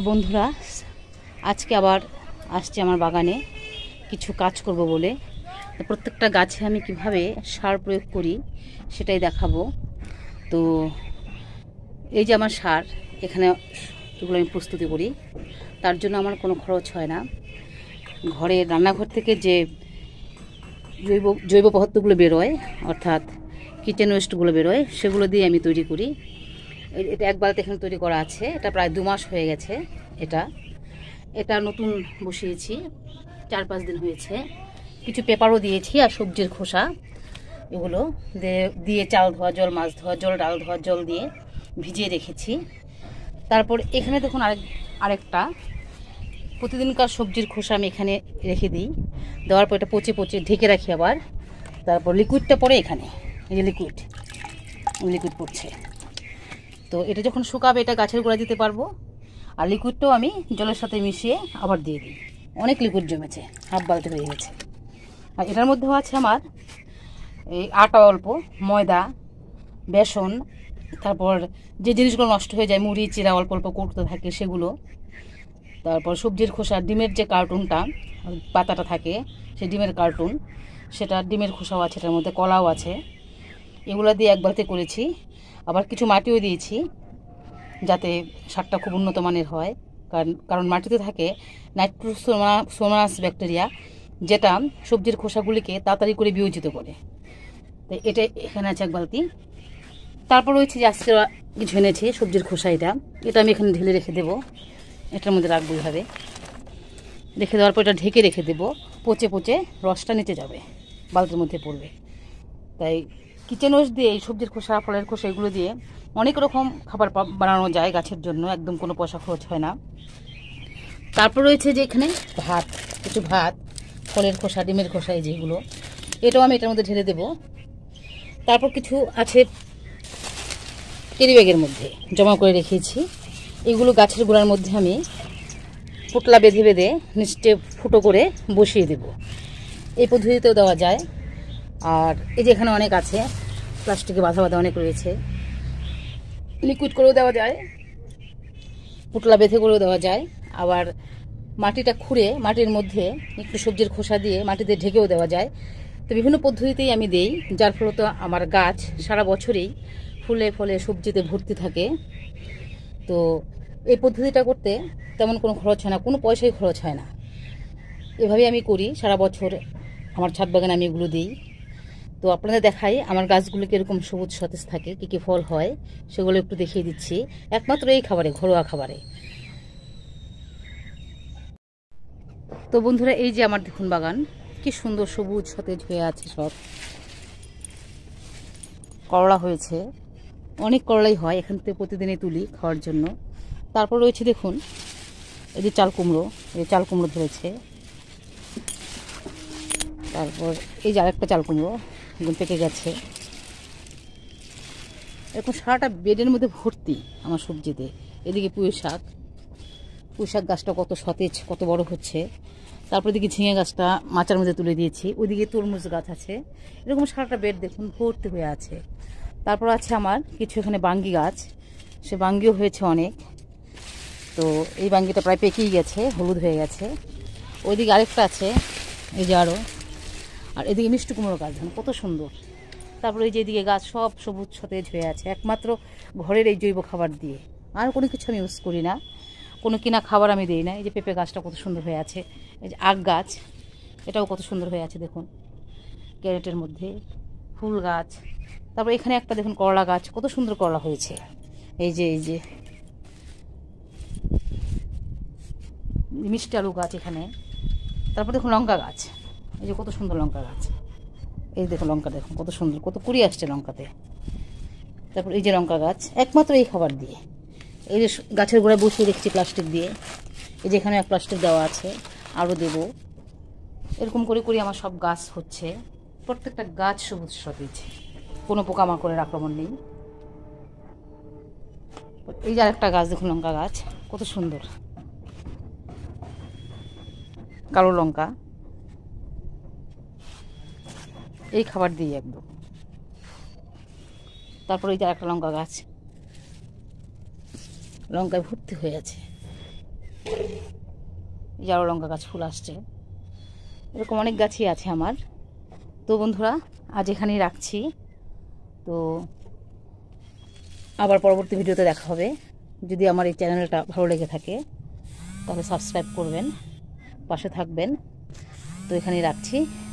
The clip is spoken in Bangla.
তো বন্ধুরা আজকে আবার আসছি আমার বাগানে কিছু কাজ করব বলে প্রত্যেকটা গাছে আমি কিভাবে সার প্রয়োগ করি সেটাই দেখাবো তো এই যে আমার সার এখানে এগুলো আমি প্রস্তুতি করি তার জন্য আমার কোনো খরচ হয় না ঘরে রান্নাঘর থেকে যে জৈব জৈব পদার্থগুলো বেরোয় অর্থাৎ কিচেন ওয়েস্টগুলো বেরোয় সেগুলো দিয়ে আমি তৈরি করি এটা এক এখানে তৈরি করা আছে এটা প্রায় দু মাস হয়ে গেছে এটা এটা নতুন বসিয়েছি চার পাঁচ দিন হয়েছে কিছু পেপারও দিয়েছি আর সবজির খোসা এগুলো দিয়ে চাল ধোয়া জল মাছ ধোয়া জল ডাল ধোয়া জল দিয়ে ভিজিয়ে রেখেছি তারপর এখানে দেখুন আরেক আরেকটা প্রতিদিনকার সবজির খোসা আমি এখানে রেখে দিই দেওয়ার পর এটা পচে পচে ঢেকে রাখি আবার তারপর লিকুইডটা পরে এখানে এই যে লিকুইড লিকুইড পড়ছে তো এটা যখন শুকাবে এটা গাছের গোড়া দিতে পারবো আর লিকুইডটাও আমি জলের সাথে মিশিয়ে আবার দিয়ে দিই অনেক লিকুইড জমেছে হাফ বালতি হয়ে গেছে আর এটার মধ্যেও আছে আমার এই আটা অল্প ময়দা বেসন তারপর যে জিনিসগুলো নষ্ট হয়ে যায় মুড়ি চিরা অল্প অল্প করতে থাকে সেগুলো তারপর সবজির খোসা ডিমের যে কার্টুনটা পাতাটা থাকে সে ডিমের কার্টুন সেটা ডিমের খোসাও আছে এটার মধ্যে কলাও আছে এগুলো দিয়ে এক বালতি করেছি আবার কিছু মাটিও দিয়েছি যাতে সারটা খুব উন্নত মানের হয় কারণ কারণ মাটিতে থাকে নাইট্রোসোমাসোমাস ব্যাকটেরিয়া যেটা সবজির খোসাগুলিকে তাড়াতাড়ি করে বিয়োজিত করে তো এটা এখানে আছে এক বালতি তারপর রয়েছে যে আজকে কিছু এনেছি সবজির খোসা এটা এটা আমি এখানে ঢেলে রেখে দেবো এটার মধ্যে রাখবো এইভাবে রেখে দেওয়ার পর এটা ঢেকে রেখে দেবো পচে পচে রসটা নিচে যাবে বালতির মধ্যে পড়বে তাই কিচেন ওয়েস্ট দিয়ে এই সবজির খোসা ফলের খোসা এগুলো দিয়ে অনেক রকম খাবার বানানো যায় গাছের জন্য একদম কোনো পয়সা খরচ হয় না তারপর রয়েছে যে এখানে ভাত কিছু ভাত ফলের খোসা ডিমের খোসা এই যেগুলো এটাও আমি এটার মধ্যে ঢেলে দেব তারপর কিছু আছে টেরি ব্যাগের মধ্যে জমা করে রেখেছি এগুলো গাছের গোড়ার মধ্যে আমি পুটলা বেঁধে বেঁধে নিচে ফুটো করে বসিয়ে দেব এই পদ্ধতিতেও দেওয়া যায় আর এই যে এখানে অনেক আছে প্লাস্টিকে বাঁধা বাঁধা অনেক রয়েছে লিকুইড করেও দেওয়া যায় পুটলা বেঁধে করেও দেওয়া যায় আবার মাটিটা খুঁড়ে মাটির মধ্যে একটু সবজির খোসা দিয়ে মাটিতে ঢেকেও দেওয়া যায় তো বিভিন্ন পদ্ধতিতেই আমি দেই যার ফলত আমার গাছ সারা বছরেই ফুলে ফলে সবজিতে ভর্তি থাকে তো এই পদ্ধতিটা করতে তেমন কোনো খরচ হয় না কোনো পয়সাই খরচ হয় না এভাবে আমি করি সারা বছর আমার ছাদ বাগানে আমি এগুলো দিই তো আপনাদের দেখাই আমার গাছগুলো কীরকম সবুজ সতেজ থাকে কী কী ফল হয় সেগুলো একটু দেখিয়ে দিচ্ছি একমাত্র এই খাবারে ঘরোয়া খাবারে তো বন্ধুরা এই যে আমার দেখুন বাগান কি সুন্দর সবুজ সতেজ হয়ে আছে সব করলা হয়েছে অনেক করলাই হয় এখান থেকে প্রতিদিনই তুলি খাওয়ার জন্য তারপর রয়েছে দেখুন এই যে চাল কুমড়ো এই চাল কুমড়ো ধরেছে তারপর এই যে আরেকটা চাল কুমড়ো বেগুন পেকে গেছে এরকম সারাটা বেডের মধ্যে ভর্তি আমার সবজিতে এদিকে পুঁই শাক পুঁই শাক গাছটা কত সতেজ কত বড় হচ্ছে তারপরে দিকে ঝিঙে গাছটা মাচার মধ্যে তুলে দিয়েছি ওইদিকে তরমুজ গাছ আছে এরকম সারাটা বেড দেখুন ভর্তি হয়ে আছে তারপর আছে আমার কিছু এখানে বাঙ্গি গাছ সে বাঙ্গিও হয়েছে অনেক তো এই বাঙ্গিটা প্রায় পেকেই গেছে হলুদ হয়ে গেছে ওইদিকে আরেকটা আছে এই যে আরও আর এদিকে মিষ্টি কুমড়ো গাছ দেখুন কত সুন্দর তারপরে এই যে এদিকে গাছ সব সবুজ সতেজ হয়ে আছে একমাত্র ঘরের এই জৈব খাবার দিয়ে আর কোনো কিছু আমি ইউজ করি না কোনো কিনা খাবার আমি দিই না এই যে পেঁপে গাছটা কত সুন্দর হয়ে আছে এই যে আগ গাছ এটাও কত সুন্দর হয়ে আছে দেখুন ক্যারেটের মধ্যে ফুল গাছ তারপর এখানে একটা দেখুন করলা গাছ কত সুন্দর করলা হয়েছে এই যে এই যে মিষ্টি আলু গাছ এখানে তারপর দেখুন লঙ্কা গাছ এই যে কত সুন্দর লঙ্কা গাছ এই দেখো লঙ্কা দেখো কত সুন্দর কত কুড়ি আসছে লঙ্কাতে তারপর এই যে লঙ্কা গাছ একমাত্র এই খাবার দিয়ে এই যে গাছের গোড়ায় বসিয়ে রেখেছি প্লাস্টিক দিয়ে এই যে এখানে এক প্লাস্টিক দেওয়া আছে আরও দেব এরকম করে করে আমার সব গাছ হচ্ছে প্রত্যেকটা গাছ সবুজ সতেজ কোনো পোকামাকড়ের আক্রমণ নেই এই যে আরেকটা গাছ দেখুন লঙ্কা গাছ কত সুন্দর কালো লঙ্কা এই খাবার দিই একদম তারপর ওই যে একটা লঙ্কা গাছ লঙ্কায় ভর্তি হয়ে আছে যারও লঙ্কা গাছ ফুল আসছে এরকম অনেক গাছই আছে আমার তো বন্ধুরা আজ এখানেই রাখছি তো আবার পরবর্তী ভিডিওতে দেখা হবে যদি আমার এই চ্যানেলটা ভালো লেগে থাকে তাহলে সাবস্ক্রাইব করবেন পাশে থাকবেন তো এখানেই রাখছি